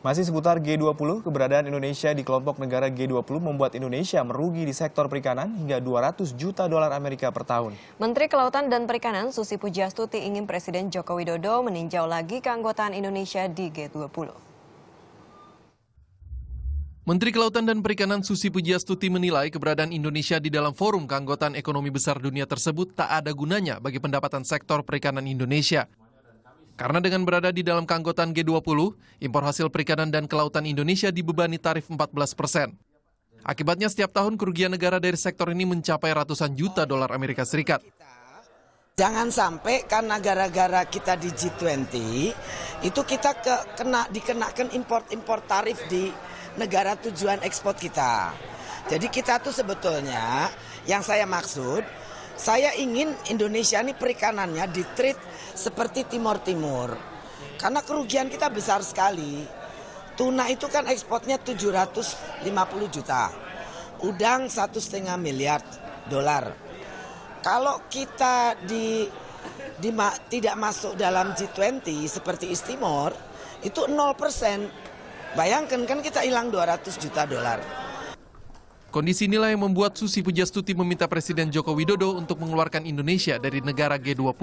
Masih seputar G20, keberadaan Indonesia di kelompok negara G20 membuat Indonesia merugi di sektor perikanan hingga 200 juta dolar Amerika per tahun. Menteri Kelautan dan Perikanan Susi Pujastuti ingin Presiden Joko Widodo meninjau lagi keanggotaan Indonesia di G20. Menteri Kelautan dan Perikanan Susi Pujastuti menilai keberadaan Indonesia di dalam forum keanggotaan ekonomi besar dunia tersebut tak ada gunanya bagi pendapatan sektor perikanan Indonesia. Karena dengan berada di dalam keanggotaan G20, impor hasil perikanan dan kelautan Indonesia dibebani tarif 14 persen. Akibatnya setiap tahun kerugian negara dari sektor ini mencapai ratusan juta dolar Amerika Serikat. Jangan sampai karena gara-gara kita di G20, itu kita ke, kena dikenakan import impor tarif di negara tujuan ekspor kita. Jadi kita tuh sebetulnya yang saya maksud saya ingin Indonesia ini perikanannya ditreat seperti Timor Timur. Karena kerugian kita besar sekali. Tuna itu kan ekspornya 750 juta. Udang satu setengah miliar dolar. Kalau kita di, di ma, tidak masuk dalam G20 seperti Istimor, itu 0%. Bayangkan kan kita hilang 200 juta dolar. Kondisi inilah yang membuat Susi Pujastuti meminta Presiden Joko Widodo untuk mengeluarkan Indonesia dari negara G20.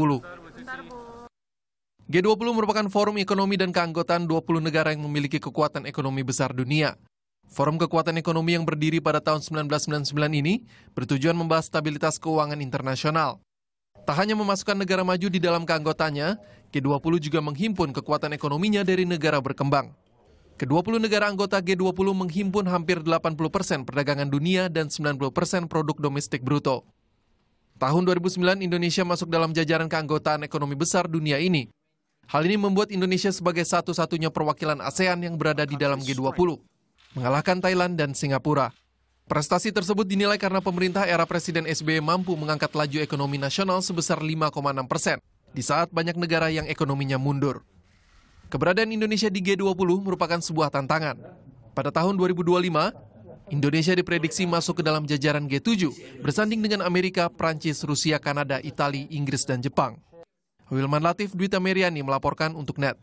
G20 merupakan forum ekonomi dan keanggotaan 20 negara yang memiliki kekuatan ekonomi besar dunia. Forum Kekuatan Ekonomi yang berdiri pada tahun 1999 ini bertujuan membahas stabilitas keuangan internasional. Tak hanya memasukkan negara maju di dalam keanggotanya, G20 juga menghimpun kekuatan ekonominya dari negara berkembang. Kedua puluh negara anggota G20 menghimpun hampir 80 persen perdagangan dunia dan 90 persen produk domestik bruto. Tahun 2009 Indonesia masuk dalam jajaran keanggotaan ekonomi besar dunia ini. Hal ini membuat Indonesia sebagai satu-satunya perwakilan ASEAN yang berada di dalam G20, mengalahkan Thailand dan Singapura. Prestasi tersebut dinilai karena pemerintah era Presiden SBY mampu mengangkat laju ekonomi nasional sebesar 5,6 persen, di saat banyak negara yang ekonominya mundur. Keberadaan Indonesia di G20 merupakan sebuah tantangan. Pada tahun 2025, Indonesia diprediksi masuk ke dalam jajaran G7 bersanding dengan Amerika, Prancis, Rusia, Kanada, Italia, Inggris, dan Jepang. Wilman Latif Dwi Meriani melaporkan untuk NET.